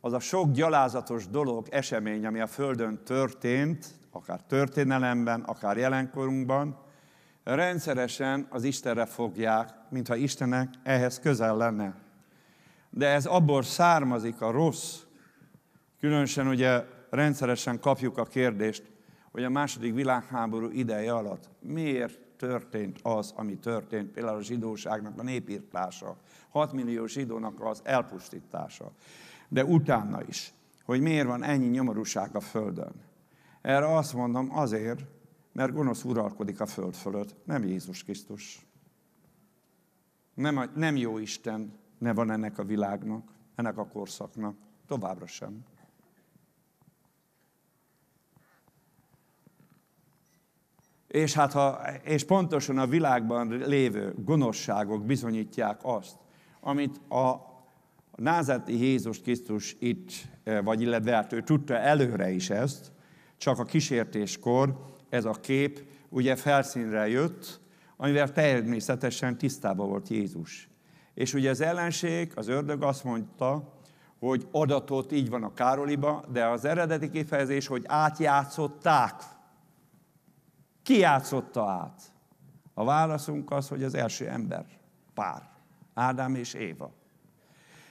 az a sok gyalázatos dolog, esemény, ami a Földön történt, akár történelemben, akár jelenkorunkban, rendszeresen az Istenre fogják, mintha Istenek ehhez közel lenne. De ez abból származik a rossz, különösen ugye rendszeresen kapjuk a kérdést, hogy a második világháború ideje alatt miért történt az, ami történt, például a zsidóságnak a népírtása, 6 millió zsidónak az elpusztítása de utána is, hogy miért van ennyi nyomorúság a Földön. Erre azt mondom, azért, mert gonosz uralkodik a Föld fölött, nem Jézus Krisztus. Nem, a, nem jó Isten ne van ennek a világnak, ennek a korszaknak, továbbra sem. És, hát ha, és pontosan a világban lévő gonoszságok bizonyítják azt, amit a a názáti Jézus Krisztus itt, e, vagy illetve hát ő tudta előre is ezt, csak a kísértéskor ez a kép ugye felszínre jött, amivel természetesen tisztában volt Jézus. És ugye az ellenség, az ördög azt mondta, hogy adatot így van a Károliba, de az eredeti kifejezés, hogy átjátszották. Ki játszotta át? A válaszunk az, hogy az első ember, pár, Ádám és Éva.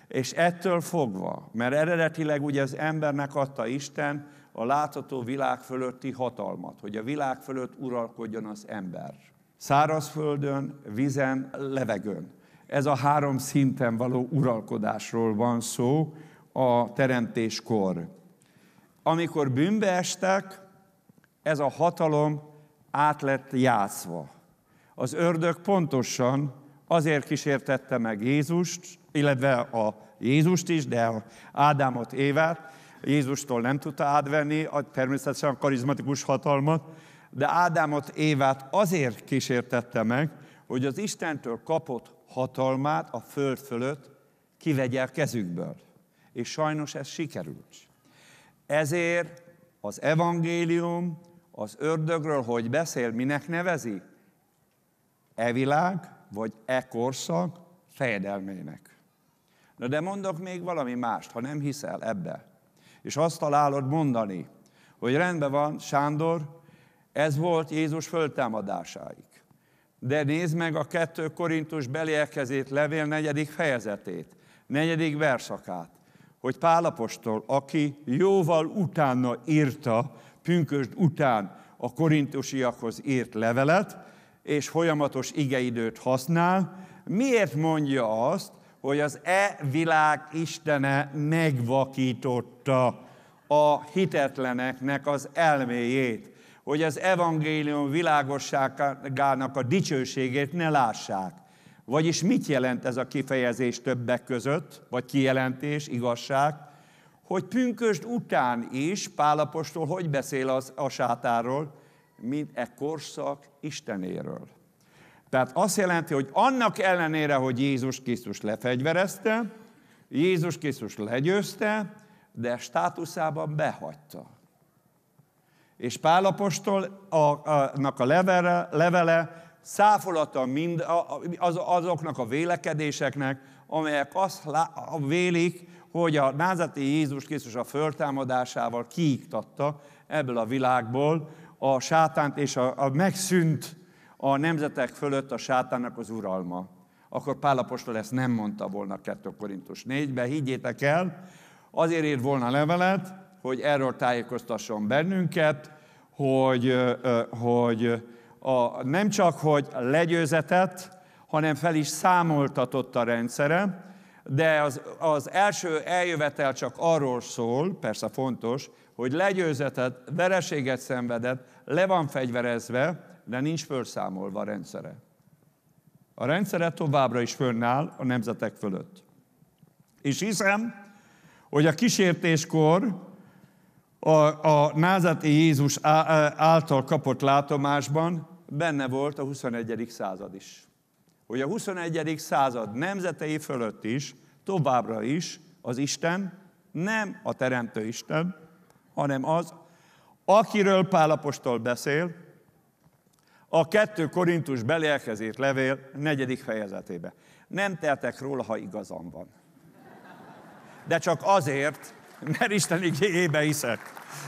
És ettől fogva, mert eredetileg ugye az embernek adta Isten a látható világ fölötti hatalmat, hogy a világ fölött uralkodjon az ember. Szárazföldön, vizen, levegőn. Ez a három szinten való uralkodásról van szó a teremtéskor. Amikor bűnbe estek, ez a hatalom át lett játszva. Az ördög pontosan Azért kísértette meg Jézust, illetve a Jézust is, de a Ádámot, Évát. Jézustól nem tudta átvenni a természetesen a karizmatikus hatalmat, de Ádámot, Évát azért kísértette meg, hogy az Istentől kapott hatalmát a föld fölött kivegye a kezükből. És sajnos ez sikerült. Ezért az evangélium az ördögről, hogy beszél, minek nevezi? E világ, vagy e korszak fejedelmének. Na de mondok még valami mást, ha nem hiszel ebbe. És azt találod mondani, hogy rendben van, Sándor, ez volt Jézus föltámadásáig. De nézd meg a 2 Korintus beliekezét levél negyedik fejezetét, negyedik verszakát, hogy Pálapostól, aki jóval utána írta, pünkösd után a korintusiakhoz írt levelet, és folyamatos igeidőt használ, miért mondja azt, hogy az e világ Istene megvakította a hitetleneknek az elméjét, hogy az evangélium világosságának a dicsőségét ne lássák. Vagyis mit jelent ez a kifejezés többek között, vagy kijelentés, igazság? Hogy pünkösd után is Pálapostól hogy beszél az, a sátáról? mint e korszak Istenéről. Tehát azt jelenti, hogy annak ellenére, hogy Jézus Krisztus lefegyverezte, Jézus Krisztus legyőzte, de státuszában behagyta. És Pálapostól a, a, a levele, levele száfolata mind a, az, azoknak a vélekedéseknek, amelyek azt lá, vélik, hogy a názati Jézus Krisztus a föltámadásával kiiktatta ebből a világból, a sátánt, és a, a megszűnt a nemzetek fölött a sátának az uralma. Akkor Pálapostól ezt nem mondta volna 2 Korintus 4 be higgyétek el, azért írt volna levelet, hogy erről tájékoztasson bennünket, hogy, hogy a, nem csak, hogy legyőzetett, hanem fel is számoltatott a rendszere, de az, az első eljövetel csak arról szól, persze fontos, hogy legyőzetet, vereséget szenvedett, le van fegyverezve, de nincs fölszámolva a rendszere. A rendszere továbbra is fönnáll a nemzetek fölött. És hiszem, hogy a kísértéskor a, a názati Jézus által kapott látomásban benne volt a 21. század is hogy a 21. század nemzetei fölött is, továbbra is az Isten nem a Teremtő Isten, hanem az, akiről Pálapostól beszél, a 2 Korintus belélkezét levél 4. fejezetébe. Nem teltek róla, ha igazam van. De csak azért, mert Isten igényébe hiszek.